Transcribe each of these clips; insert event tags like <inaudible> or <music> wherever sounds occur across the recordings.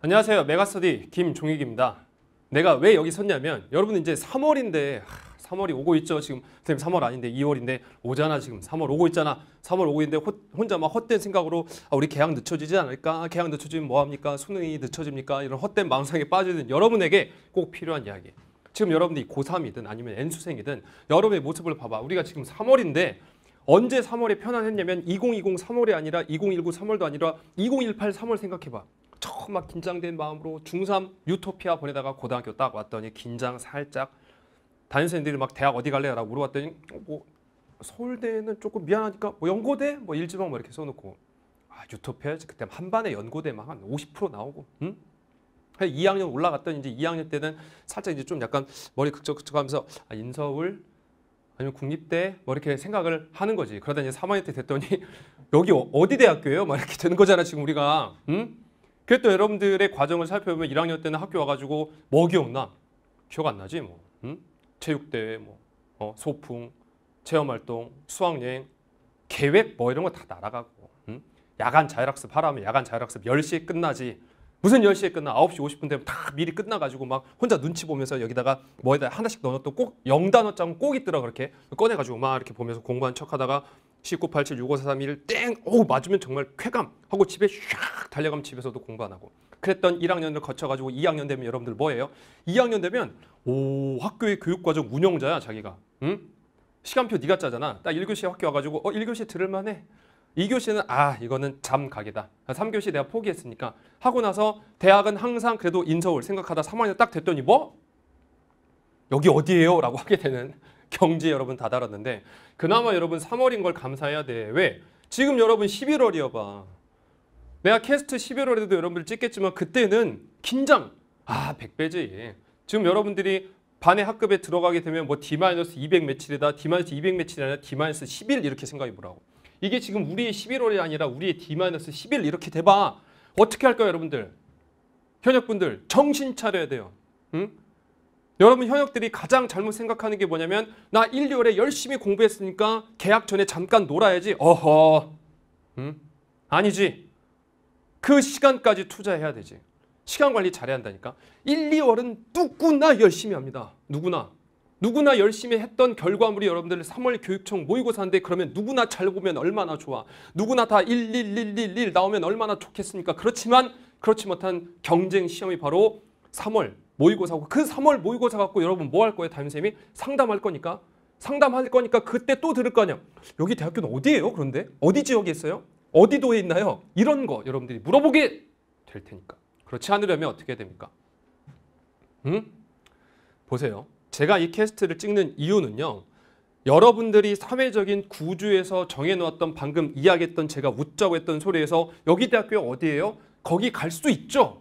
안녕하세요. 메가스터디 김종익입니다. 내가 왜 여기 섰냐면 여러분 이제 3월인데 3월이 오고 있죠. 지금 선생님 3월 아닌데 2월인데 오잖아 지금 3월 오고 있잖아. 3월 오고 있는데 혼자 막 헛된 생각으로 아, 우리 개학 늦춰지지 않을까? 개학 늦춰지면 뭐합니까? 수능이 늦춰집니까? 이런 헛된 망상에 빠지는 여러분에게 꼭 필요한 이야기. 지금 여러분들이 고3이든 아니면 N수생이든 여러분의 모습을 봐봐. 우리가 지금 3월인데 언제 3월에 편안했냐면 2020 3월이 아니라 2019 3월도 아니라 2018 3월 생각해봐. 처음 막 긴장된 마음으로 중3 유토피아 보내다가 고등학교 딱 왔더니 긴장 살짝 단임선생들이막 대학 어디 갈래? 요 라고 물어봤더니 어, 뭐 서울대는 조금 미안하니까 뭐 연고대? 뭐 일지방 뭐 이렇게 써놓고 아 유토피아 그때 한반에 연고대만 한50% 나오고 응? 2학년 올라갔더니 이제 2학년 때는 살짝 이제 좀 약간 머리 극적극적하면서 아, 인서울 아니면 국립대 뭐 이렇게 생각을 하는 거지. 그러다 이제 3학년 때 됐더니 <laughs> 여기 어, 어디 대학교예요? 막 이렇게 되는 거잖아 지금 우리가. 응? 그랬던 여러분들의 과정을 살펴보면 1학년 때는 학교 와가지고 뭐 기억나? 기억 안 나지 뭐. 응? 체육대회, 뭐 어, 소풍, 체험활동, 수학여행, 계획 뭐 이런 거 다 날아가고 응? 야간 자율학습 하라면 야간 자율학습 10시에 끝나지 무슨 10시에 끝나 9시 50분 되면 다 미리 끝나가지고 막 혼자 눈치 보면서 여기다가 뭐에다 하나씩 넣어놨던 꼭영단어짱꼭 있더라 그렇게 꺼내가지고 막 이렇게 보면서 공부한 척하다가 198765431땡 오 맞으면 정말 쾌감 하고 집에 샥 달려가면 집에서도 공부 안 하고 그랬던 1학년을 거쳐가지고 2학년 되면 여러분들 뭐예요? 2학년 되면 오 학교의 교육과정 운영자야 자기가 응? 시간표 네가 짜잖아 딱 1교시 에 학교 와가지고 어 1교시 들을만해 2교시는 아 이거는 잠가게다 3교시 내가 포기했으니까 하고 나서 대학은 항상 그래도 인서울 생각하다 3학년 딱 됐더니 뭐? 여기 어디예요? 라고 하게 되는 경제 여러분 다 달았는데 그나마 여러분 3월인 걸 감사해야 돼. 왜? 지금 여러분 11월이어 봐. 내가 캐스트 11월에도 여러분들 찍겠지만 그때는 긴장. 아, 100배지. 지금 여러분들이 반의 학급에 들어가게 되면 뭐 D-200 며칠이다, D-200 며칠이 아니라 d 1 1 이렇게 생각해 보라고. 이게 지금 우리의 11월이 아니라 우리의 d 1 1 이렇게 돼봐. 어떻게 할까요, 여러분들? 현역분들 정신 차려야 돼요. 응? 여러분 현역들이 가장 잘못 생각하는 게 뭐냐면 나 1, 2월에 열심히 공부했으니까 계약 전에 잠깐 놀아야지. 어허. 음? 아니지. 그 시간까지 투자해야 되지. 시간 관리 잘해야 한다니까. 1, 2월은 누구나 열심히 합니다. 누구나. 누구나 열심히 했던 결과물이 여러분들 3월 교육청 모의고사인데 그러면 누구나 잘 보면 얼마나 좋아. 누구나 다 11111 나오면 얼마나 좋겠습니까. 그렇지만 그렇지 못한 경쟁 시험이 바로 3월 모의고사고 그 3월 모의고사 갖고 여러분 뭐 할 거예요? 담임쌤이 상담할 거니까 상담할 거니까 그때 또 들을 거냐 여기 대학교는 어디예요? 그런데 어디 지역에 있어요? 어디 도에 있나요? 이런 거 여러분들이 물어보게 될 테니까 그렇지 않으려면 어떻게 됩니까? 음? 보세요. 제가 이 캐스트를 찍는 이유는요. 여러분들이 사회적인 구조에서 정해놓았던 방금 이야기했던 제가 웃자고 했던 소리에서 여기 대학교 어디예요? 거기 갈 수 있죠?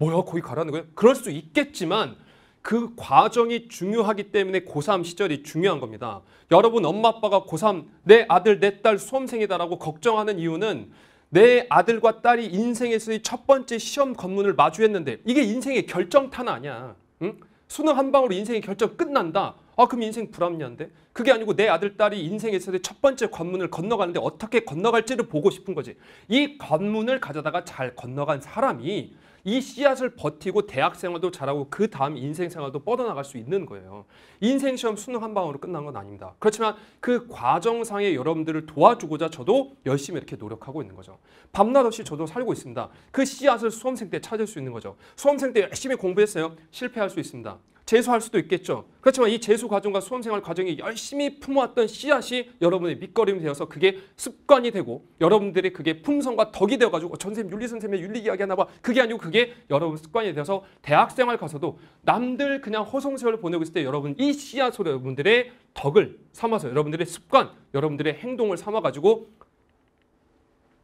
뭐야 거기 가라는 거야? 그럴 수 있겠지만 그 과정이 중요하기 때문에 고3 시절이 중요한 겁니다. 여러분 엄마 아빠가 고3 내 아들 내 딸 수험생이다라고 걱정하는 이유는 내 아들과 딸이 인생에서의 첫 번째 시험 관문을 마주했는데 이게 인생의 결정탄 아니야. 응? 수능 한 방으로 인생의 결정 끝난다. 아 그럼 인생 불합리한데? 그게 아니고 내 아들 딸이 인생에서의 첫 번째 관문을 건너가는데 어떻게 건너갈지를 보고 싶은 거지. 이 관문을 가져다가 잘 건너간 사람이 이 씨앗을 버티고 대학 생활도 잘하고 그 다음 인생 생활도 뻗어나갈 수 있는 거예요. 인생 시험 수능 한 방으로 끝난 건 아닙니다. 그렇지만 그 과정상에 여러분들을 도와주고자 저도 열심히 이렇게 노력하고 있는 거죠. 밤낮 없이 저도 살고 있습니다. 그 씨앗을 수험생 때 찾을 수 있는 거죠. 수험생 때 열심히 공부했어요. 실패할 수 있습니다. 재수할 수도 있겠죠. 그렇지만 이 재수 과정과 수험생활 과정이 열심히 품어왔던 씨앗이 여러분의 밑거름이 되어서 그게 습관이 되고 여러분들이 그게 품성과 덕이 되어가지고 어, 전쌤 윤리 선생님의 윤리 이야기 하나 봐. 그게 아니고 그게 여러분 습관이 되어서 대학생활 가서도 남들 그냥 허송세월 보내고 있을 때 여러분 이 씨앗으로 여러분들의 덕을 삼아서 여러분들의 습관, 여러분들의 행동을 삼아가지고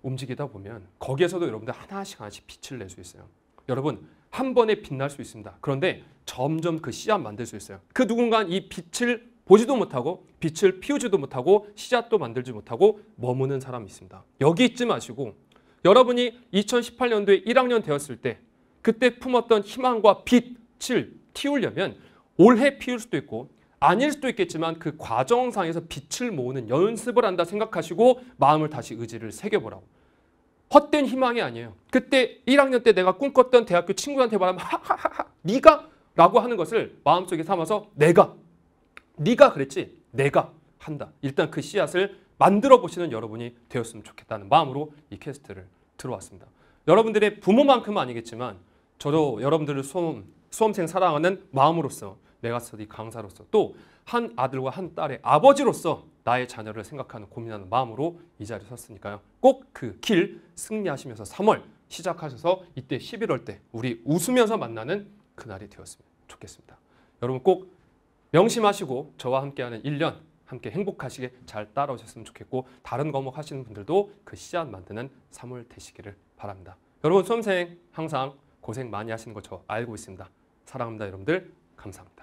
움직이다 보면 거기에서도 여러분들 하나씩 하나씩 빛을 낼 수 있어요. 여러분 한 번에 빛날 수 있습니다. 그런데 점점 그 씨앗 만들 수 있어요. 그 누군가는 이 빛을 보지도 못하고 빛을 피우지도 못하고 씨앗도 만들지 못하고 머무는 사람이 있습니다. 여기 있지 마시고 여러분이 2018년도에 1학년 되었을 때 그때 품었던 희망과 빛을 틔우려면 올해 피울 수도 있고 아닐 수도 있겠지만 그 과정상에서 빛을 모으는 연습을 한다 생각하시고 마음을 다시 의지를 새겨보라고. 헛된 희망이 아니에요. 그때 1학년 때 내가 꿈꿨던 대학교 친구한테 말하면 하하하하 네가 라고 하는 것을 마음속에 삼아서 내가 네가 그랬지 내가 한다. 일단 그 씨앗을 만들어 보시는 여러분이 되었으면 좋겠다는 마음으로 이 캐스트를 들어왔습니다. 여러분들의 부모만큼은 아니겠지만 저도 여러분들을 수험, 수험생 사랑하는 마음으로서 메가스터디 강사로서 또 한 아들과 한 딸의 아버지로서 나의 자녀를 생각하는 고민하는 마음으로 이 자리에 섰으니까요. 꼭 그 길 승리하시면서 3월 시작하셔서 이때 11월 때 우리 웃으면서 만나는 그날이 되었으면 좋겠습니다. 여러분 꼭 명심하시고 저와 함께하는 1년 함께 행복하시게 잘 따라오셨으면 좋겠고 다른 과목 하시는 분들도 그 시안 만드는 3월 되시기를 바랍니다. 여러분 수험생 항상 고생 많이 하시는 거저 알고 있습니다. 사랑합니다 여러분들. 감사합니다.